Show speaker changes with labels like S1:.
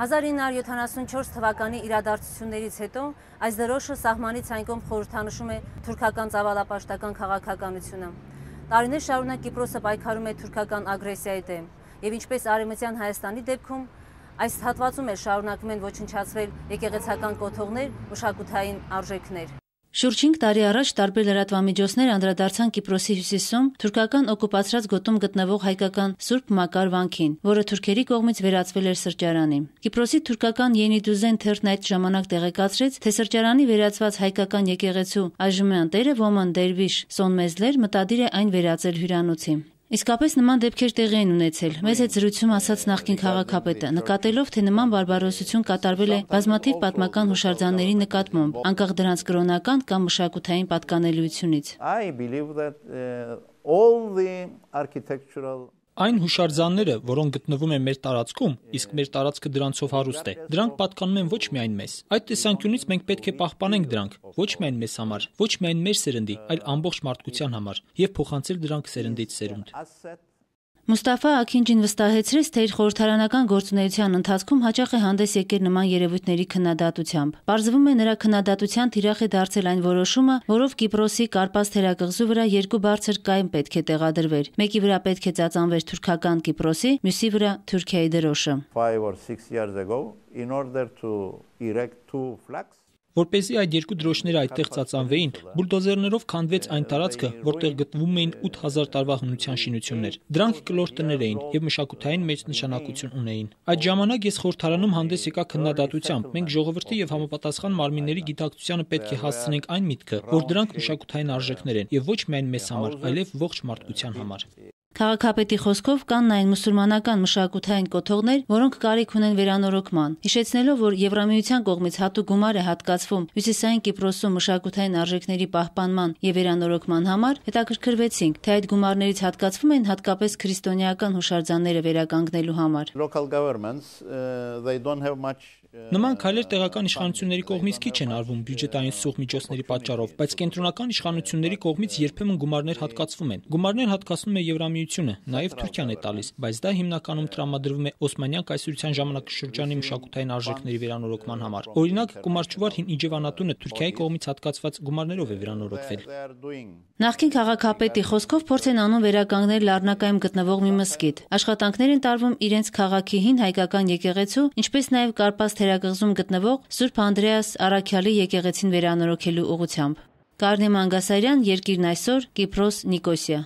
S1: 1974 թվականի իրադարձություններից հետո այս դրոշը սահմանից անկում խորհրդանշում է թուրքական ծավալապաշտական քաղաքականությունը։ Տարիներ շարունակ Կիպրոսը պայքարում է թուրքական ագրեսիայի դեմ, եւ ինչպես Արեմտյան Հայաստանի դեպքում այս հատվածում է շարունակում են ոչնչացվել եկեղեցական կոթողներ, մշակութային արժեքներ։ Շուրջ 5 տարի առաջ տարբեր լրատվամիջոցներ անդրադարձան Կիպրոսի հյուսիսում թուրքական օկուպացրած գոտում գտնվող հայկական Սուրբ Մակար վանքին, որը թուրքերի կողմից վերածվել էր սրճարանի։ Կիպրոսի թուրքական Ենիդուզեն թերթն այդ ժամանակ տեղեկացրեց, թե սրճարանի վերածված հայկական եկեղեցու այժմյան տերը Ոման Դերվիշ Սոնմեզլեր մտադիր է այն վերածել հյուրանոցի։ Իսկապես նման դեպքեր տեղի են ունեցել։ Մեզ հետ զրույցում ասաց նախկին քաղաքապետը, նկատելով, թե նման բարբարոսություն կատարվել է բազմաթիվ պատմական հուշարձանների նկատմամբ, անկախ դրանց կրոնական կամ մշակութային պատկանելիությունից։ I believe that uh, all the architectural
S2: Այն հուշարձանները, որոնք գտնվում են մեր տարածքում, իսկ մեր տարածքը դրանցով հարուստ է, դրանք պատկանում են ոչ միայն մեզ։ Այդ տեսանկյունից մենք պետք է պահպանենք դրանք, ոչ միայն մեզ համար, ոչ միայն մեր սերնդի, այլ ամբողջ մարդկության համար եւ փոխանցել դրանք սերնդից սերունդ։
S1: Մուստաֆա Աքինջին վստահեցրեց, թե իր խորհրդարանական գործունեության ընթացքում հաճախ է հանդես եկել նման երևույթների քննադատությամբ։ Պարզվում է նրա քննադատության թիրախ է դարձել այն որոշումը, որով Կիպրոսի Կարպաս թերակղզու վրա երկու բարձր կայմ պետք է տեղադրվեր։ Մեկի վրա պետք է ծածանվեր թուրքական Կիպրոսի, մյուսի վրա Թուրքիայի դրոշը։ 5 or 6 years ago in order to erect two flags
S2: Որպեսզի այդ երկու դրոշները այդտեղ ծածանվեին, բուլդոզերներով քանդվեց այն տարածքը, որտեղ գտնվում էին 8000 տարվա հնության շինություններ։ Դրանք կլոր տներ էին եւ մշակութային մեծ նշանակություն ունեին։ Այդ ժամանակ ես խորհրդարանում հանդես եկա քննադատությամբ։ Մենք ժողովրդի եւ համապատասխան մարմինների գիտակցությանը պետք է հասցնենք այն միտքը, որ դրանք մշակութային արժեքներ են եւ ոչ միայն մեզ համար, այլեւ ողջ մարդկության
S1: համար։ Քաղաքապետի խոսքով կան նաև մուսուլմանական մշակութային կոթողներ, որոնք կարիք ունեն վերանորոգման։ Հիշեցնելով, որ Եվրամիության կողմից հատու գումար է հատկացվում Հյուսիսային Կիպրոսում մշակութային արժեքների պահպանման եւ վերանորոգման համար, հետաքրքրվեցինք, թե այդ գումարներից հատկացվում են հատկապես քրիստոնեական հուշարձանները վերականգնելու համար։ Local governments uh, they don't have much Նման
S2: քայլեր տեղական իշխանությունների կողմից քիչ են արվում բյուջետային սուղ միջոցների պատճառով, բայց կենտրոնական իշխանությունների կողմից երբեմն գումարներ հատկացվում են։ Գումարներ հատկացնում է Եվրամիությունը, նաև Թուրքիան է տալիս, բայց դա հիմնականում տրամադրվում է Օսմանյան կայսրության ժամանակաշրջանի մշակութային արժեքների վերանորոգման համար։ Օրինակ, գումարչուվար հին Իջևանատունը Թուրքիայի կողմից հատկացված գումարներով է վերանորոգվել։
S1: Նախկին քաղաքապետի խոսքով փորձ են անում վերականգնել Լառնակայում գտնվող մի մզկիթ։ Աշխատանքներ են տարվում իրենց քաղաքի հին հայկական եկեղեցու, ինչպես նաև Կարպաստ թերակղզում գտնվող Սուրբ Անդրեաս Արաքյալի եկեղեցին վերանորոգելու ուղությամբ։ Կարնե Մանգասարյան, Երկիրն այսօր, Կիպրոս, Նիկոսիա։